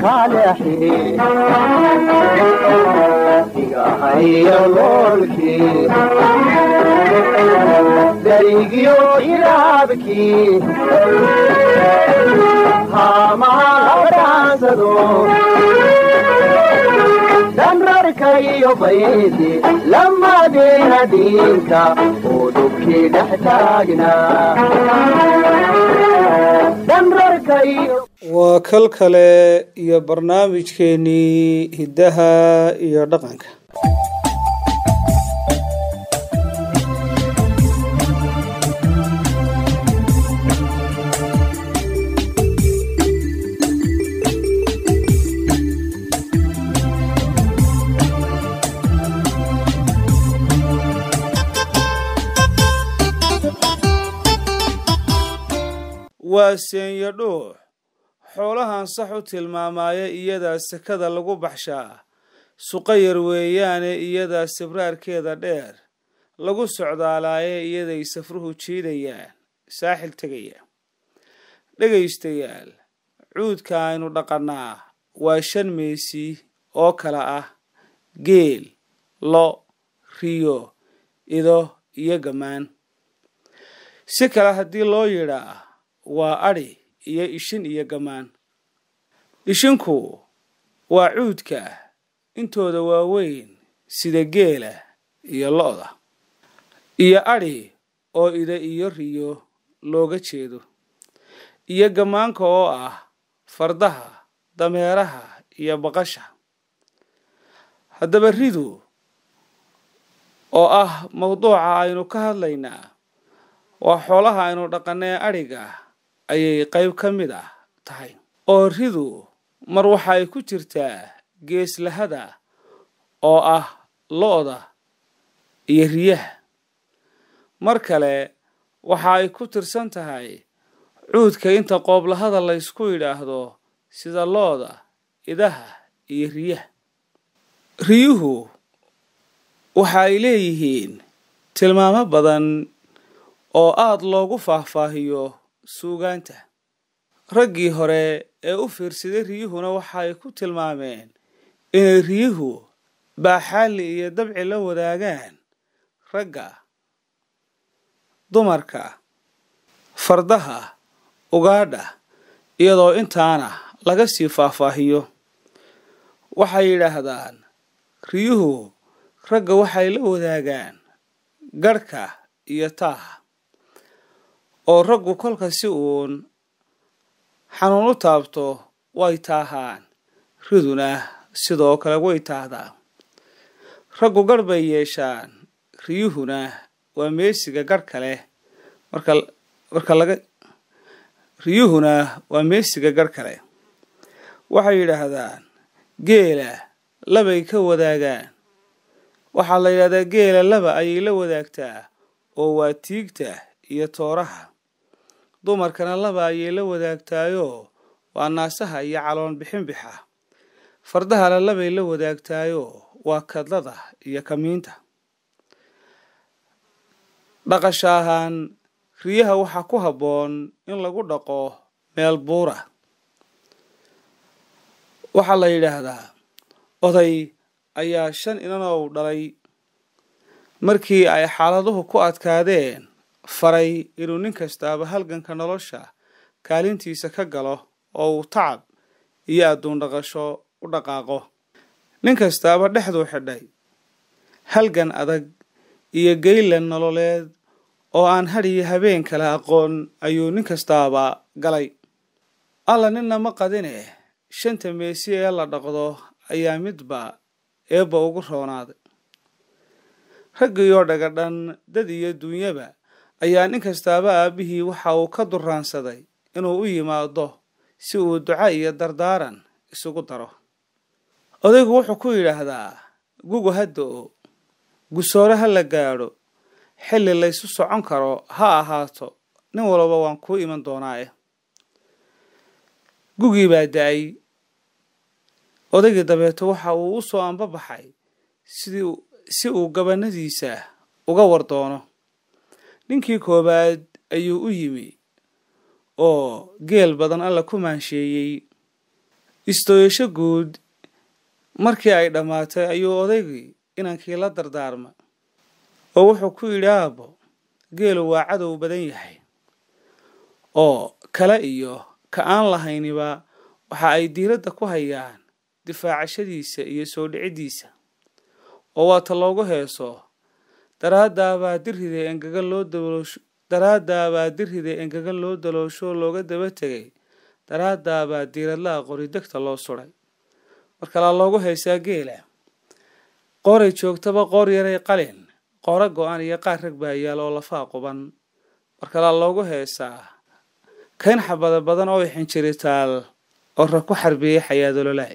kaalexigahayo moolkii darigiyo ilaabkii haamahalabraansado danrarka iyo baydi lamadeena diinka uu dhubkii dhex taagnaa waa kal kale iyo barnaamijkeenii hiddaha iyo dhaqanka waa seenya dhuux xoolahan sax u tilmaamaaya iyadaa sakada lagu baxshaa ah suqa yar weeyaane iyadaa sibraarkeeda dheer lagu socdaalaaye iyaday safruhu jiidayaan saaxil tegaya dhegaystayaal cuudka aynu dhaqannaa waa shan meesi oo kale ah geel lo riyo ido iyo gamaan si kale haddii loo yidhaa waa adhi iyo ishin iyo gamaan ishinku waa cuudka intooda waaweyn sida geela iyo lo-da iyo adhi oo ida iyo riyo looga jeedo iyo gamaanka oo ah fardaha dameeraha iyo baqasha haddaba ridu oo ah mawduuca aynu ka hadlaynaa waa xoolaha aynu dhaqanee adhiga ayay qayb ka mid ah tahay oo ridu mar waxay ku jirtaa geeslahada oo ah lo iyo riyaha mar kale waxa ay ku tirsan tahay cuudka inta qooblahada laysku yidhaahdo sida lo idaha iyo riyaha riyuhu waxa ay leeyihiin tilmaamo badan oo aada loogu faahfaahiyo suugaanta raggii hore ee u fiirsaday riyuhuna waxaay ku tilmaameen inay riyuhu baaxaalli iyo dabci la wadaagaan ragga dumarka fardaha ugaadha iyadoo intaana laga sii faahfaahiyo waxay yidhaahdaan riyuhu ragga waxay la wadaagaan garhka iyo taaha oo raggu kolka si uun xanuun u taabto way taahaan riduna sidoo kale way taahdaa raggu gar bay yeeshaan riyuhuna waa meesiga garh kale marka marka laga riyuhuna waa meesiga gar kale waxay yidhaahdaan geela labay ka wadaagaan waxaa la yidhahdaa geela laba ayay la wadaagtaa oo waa tiigta iyo tooraha dumarkana laba ayay la wadaagtaayo waa naasaha iyo caloon bixinbixa fardahana labay la wadaagtaayo waa kadlada iyo kamiinta dhaqasha ahaan riyaha waxaa ku habboon in lagu dhaqo meel buura waxaa la yidhaahdaa oday ayaa shan inanow dhalay markii ay xaaladuhu ku adkaadeen faray inuu nin kastaaba halganka nolosha kaalintiisa ka galo oo uu tacab iyo adduundhaqasho u dhaqaaqo nin kastaaba dhexduu xidhay halgan adag iyo geylan nololeed oo aan iyo habeen kale aqoon ayuu nin kastaaba galay alla ninna ma qadine shanta meesi ee la dhaqdo ayaa midba eebba ugu roonaaday raggiiyoo dhaga dhan dad iyo duunyaba ayaa nin kastaaba aabbihii waxa uu ka duraansaday inuu u yimaado si uu duco iyo dardaaran isugu daro odaygu wuxuu ku yidhaahdaa gugu ha do-o gusoore ha la gaadho xilli laysu socon karo ha ahaato nin walba waan kuu iman doonaae eh. gugii baa da-ay odaygii dabeeto waxa uu u soo anbabaxay sidii si uu gabanadiisa uga war doono ninkii koowaad ayuu u yimi oo geel badan alla ku maansheeyey istooyasho guud markii ay dhammaatay ayuu odaygii inankii la dardaarma oo wuxuu ku yidhi aabo geelu waa cadow badan yahay oo kale iyo ka aan lahayniba waxa ay diiradda ku hayaan difaacashadiisa iyo soo dhicidiisa oo waata loogu heeso Daraaddaa baa dirriday engaga loo dalooshoo looga daba tegay daraadaabaa diiradlaha qori degta loo suray war kalaa loogu haysaa geela qooray joogtaba qoor yaray qalin qoora go aan iyo qaar rag baa yaal oo lafaa quban war kalaa loogu haysaa kayn xabada badan oo xinjiritaal oo ra ku xarbiyey xayaadololaay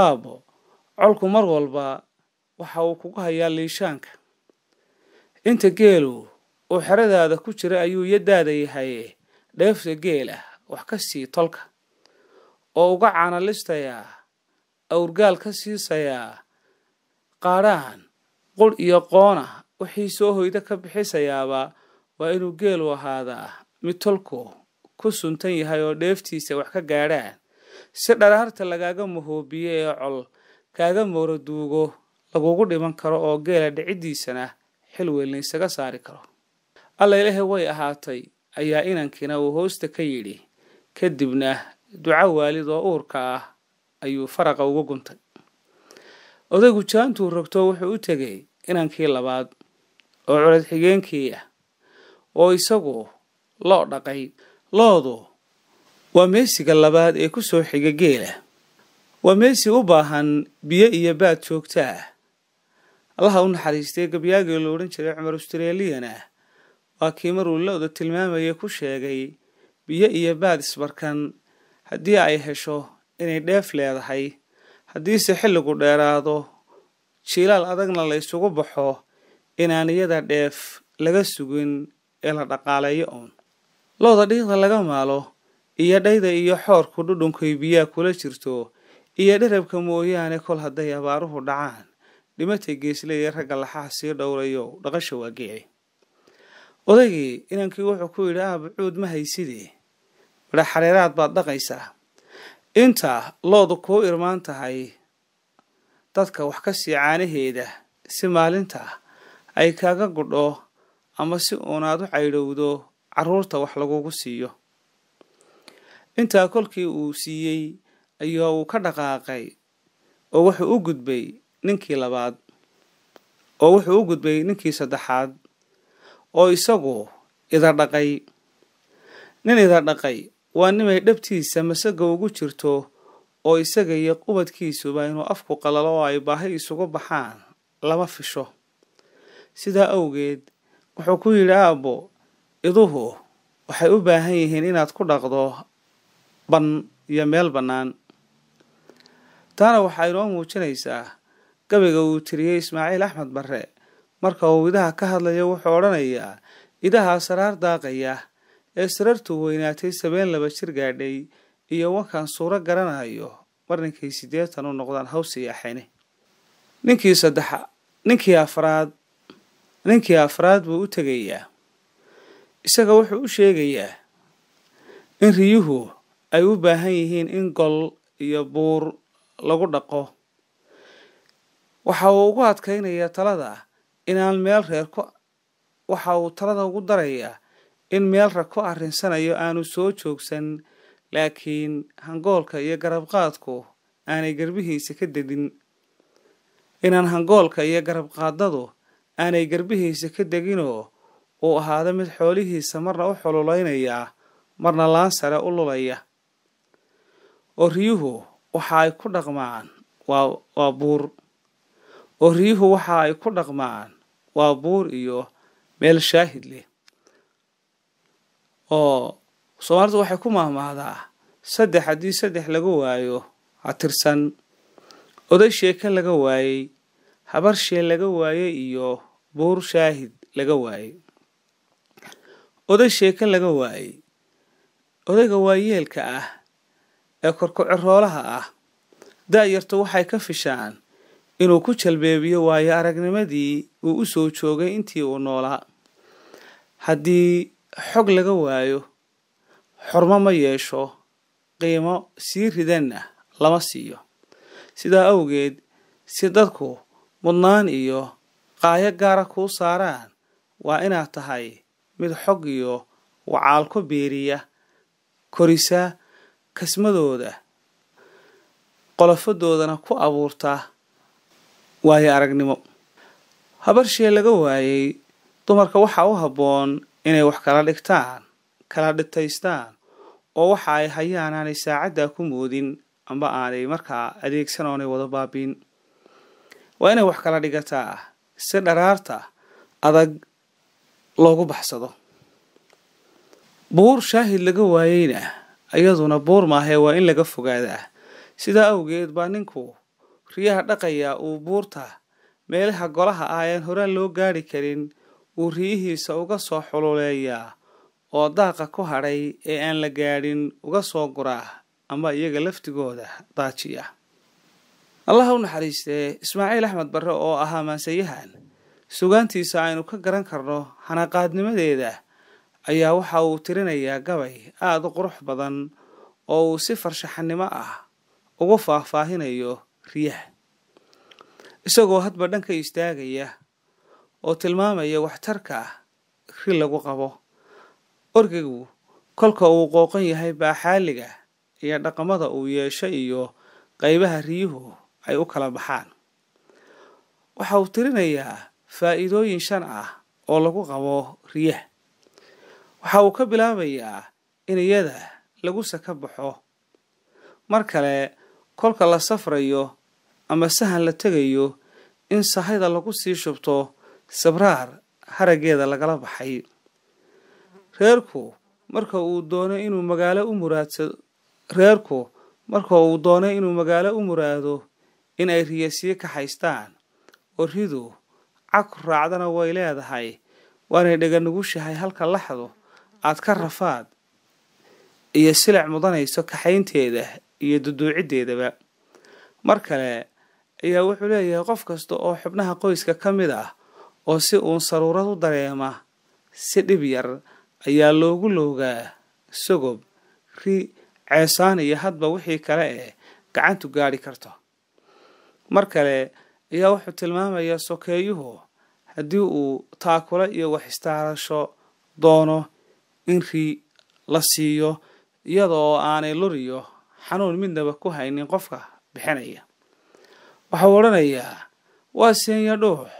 aabo colku mar walba waxa uu kugu hayaa liishaanka inta geelu uu xeradaada ku jira ayuu yadaada yahay dheefta geel ah wax ka sii tolka oo uga caanalistayaa awrgaal ka siisayaa qaadhaan qur iyo qoona wixii soo hoyda ka bixisayaaba waa inuu geelu ahaadaa mid tolku ku suntan yahay oo dheeftiisa wax ka gaadhaan si dharaarta lagaaga mahoobiye ee col kaaga duugo lagugu dhiman karo oo geela dhiciddiisana xil weyn laysaga saari karo allailehe way ahaatay ayaa inankiina uu hoosta ka yidhi kadibna duco waalid oo uurka ah ayuu faraqa ugu guntay odaygu jaantuu rogto wuxuu u tegay inankii labaad oo curad xigeenkii ah oo isagu loo dhaqay loodu waa meesiga labaad ee ku soo xiga geela waa meesi u baahan biyo iyo baad joogta allaha u naxariistay gabyaagii la odhan jiray cumar australiyana ah waa kii maruu lo-da tilmaamaya ku sheegay biyo iyo baad isbarkan haddii ay hesho inay dheef leedahay haddiise xilligu dheeraado jiilaal adagna la ysugu baxo inaan iyada dheef laga sugin ee la dhaqaaleeyo uun lo-da dhiiqda laga maalo iyo dhayda iyo xoorku dhudhunkay biyaa kula jirto iyo dherabka mooyaane kol hadday abaaruhu dhacaan dhimatay geesleeye ragga laxaha sii dhowrayo dhaqasha waa geecay odaygii inankii wuxuu ku yidhi ah cuud ma haysidee midha xareeraad baad dhaqaysaa inta loodu kuu irmaan tahay dadka wax ka sii caanaheeda si maalinta ay kaaga gudho ama si uunaad u caydhowdo caruurta wax lagugu siiyo intaa kolkii uu siiyey ayaa uu ka dhaqaaqay oo wuxuu u gudbay ninkii labaad oo wuxuu u gudbay ninkii saddexaad oo isagu ida dhaqay nin idadhaqay waa nimay dhabtiisa masaga ugu jirto oo isaga iyo qubadkiisuba inuu afku qalalo oo ay baahi isugu baxaan lama fisho sidaa awgeed wuxuu ku yidhi aabbo iduhu waxay u baahan yihiin inaad ku dhaqdo ban iyo meel bannaan taana waxaa inoo muujinaysaa gabayga uu tiriyey ismaaciil axmed barre marka uu idaha ka hadlaya wuxuu odhanayaa idahaa saraar daaqaya ee sarartuu weynaatay sabeen laba jir gaadhay iyo wankan suuro garanayo mar ninkay siddeetan u noqdaan hawsiiyo axayne ninkii saddex ninkii afraad ninkii afraad buu u tegayaa isaga wuxuu u sheegayaa in riyuhu ay u baahan yihiin in gol iyo buur lagu dhaqo waxa uu ugu adkaynayaa talada inaan meel reer ku waxa uu talada ugu darayaa in meel rag ku arrinsanayo aanu soo joogsan laakiin hangoolka iyo garabqaadku aanay garbihiisa ka degin inaan hangoolka iyo garabqaadadu aanay garbihiisa ka deginoo uu ahaado mid xoolihiisa marna u xululaynaya marna laan sare u lulaya oo riyuhu waxa ay ku dhaqmaan waa buur oo riyuhu waxa ay ku dhaqmaan waa buur iyo meel shaahid leh oo soomaalidu waxay ku maahmaahdaa saddex haddii saddex laga waayo hatirsan oday sheeke laga waayey habar shee laga waayey iyo buur shaahid laga waayey oday sheeke laga waayey odayga waayeelka ah ee korkoceroolaha ah daa daayartu waxay ka fishaan inuu ku jalbeebiyo waayo aragnimadii uu u soo joogay intii uu noolaa haddii xog laga waayo xurmo ma yeesho qiimo sii ridanna ah lama siiyo sidaa awgeed si dadku mudnaan iyo qaayo gaara kuu saaraan waa inaad tahay mid xog iyo wacaal ku biiriya korisa kasmadooda qolofadoodana ku abuurta waayo aragnimo habarshee laga waayey dumarka waxaa u habboon inay wax kala dhigtaan kala dhitaystaan oo waxa ay hayaan aanay saacaddaa ku moodin amba aanay markaa adeegsan oonay wada baabiin waa inay wax kala dhigataa si dharaarta adag loogu baxsado buur shaahid laga waayeyna iyaduna buur maahee waa in laga fogaadaa sidaa awgeed baa ninku riyaha dhaqaya uu buurta meelaha golaha ah ayaan horaan loo gaari karin uu riyihiisa uga soo xululeeyaa oo daaqa ku hadhay ee aan la gaadhin uga soo guraa ama iyaga laftigooda daajiya allah u naxariistee ismaaciil axmed barre oo ahaa maansayahan sugaantiisa aynu ka garan karno hanaqaadnimadeeda ayaa waxa uu tirinayaa gabay aada u qurux badan oo uu si farshaxanimo ah ugu faahfaahinayo riyaha isagoo hadba dhanka istaagaya oo tilmaamaya waxtarka ah ri lagu qabo orgigu kolka uu qooqan yahay baaxaaliga iyo dhaqamada uu yeesho iyo qaybaha riyuhu ay u kala baxaan waxa uu tirinayaa faa'iidooyin shan ah oo lagu qabo riyaha waxa uu ka bilaabayaa in iyada lagu saka baxo mar kale kolka la safrayo ama sahan la tegayo in sahayda lagu sii shubto sabraar harageeda lagala baxay reerku marka uu doono inuu magaalo u muraadsado reerku marka uu doono inuu magaalo u muraado in ay riyasiye ka haystaan oo ridu cag raacdana way leedahay waanay dhega nugushahay halka laxdu aad ka rafaad iyo silac mudanayso kaxaynteeda iyo duduuciddeedaba mar kale ayaa wuxuu leeyahay qof kasta oo xubnaha qoyska ka mid ah oo si uun saruurad u dareema si dhib yar ayaa loogu loogaa sogob ri ceesaan iyo hadba wixii kale ee gacantu gaadhi karto mar kale ayaa wuxuu tilmaamayaa sokeeyuhu haddii uu taakulo iyo wax istaarasho doono in ri la siiyo iyadoo aanay luriyo xanuun midnaba ku haynin qofka bixinaya waxau odhanayaa waa seenya dhuux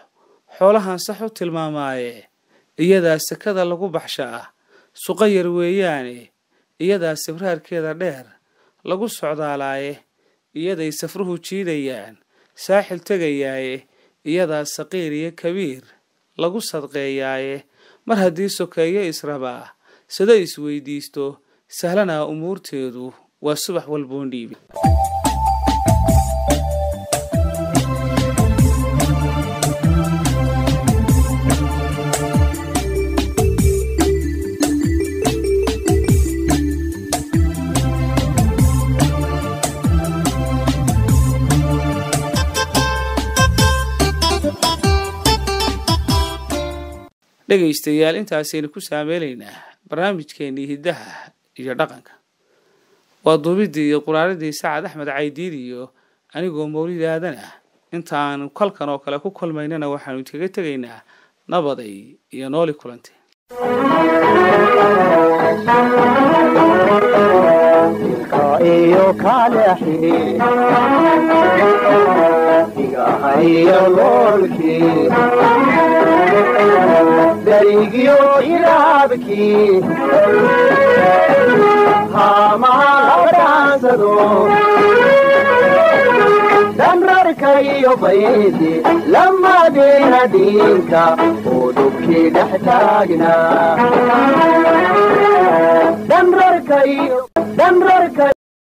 xoolahan sax u tilmaamaaye iyadaa sakada lagu baxsha ah suqa yar weeyaane iyadaa sibraarkeeda dheer lagu socdaalaaye iyaday safruhu jiidayaan saaxil tegayaaye iyadaa saqiir iyo kabiir lagu sadqeeyaaye mar haddii sokeeyo israbaa sida isweydiisto sahlanaa umuurteedu waa subax walboon dhiibi dhegaystayaal intaasaynu ku saameelaynaa barnaamijkeennii hiddaha iyo dhaqanka waa duubidii iyo quraaridii sacad axmed caydiid iyo anigoo mawlid aadan ah intaan kalkan oo kale ku kulmaynana waxaanu iskaga tegaynaa nabaday iyo nooli kulanti danrarkayo baydi lamadeena diinka oo dhubkii dhex taagnaa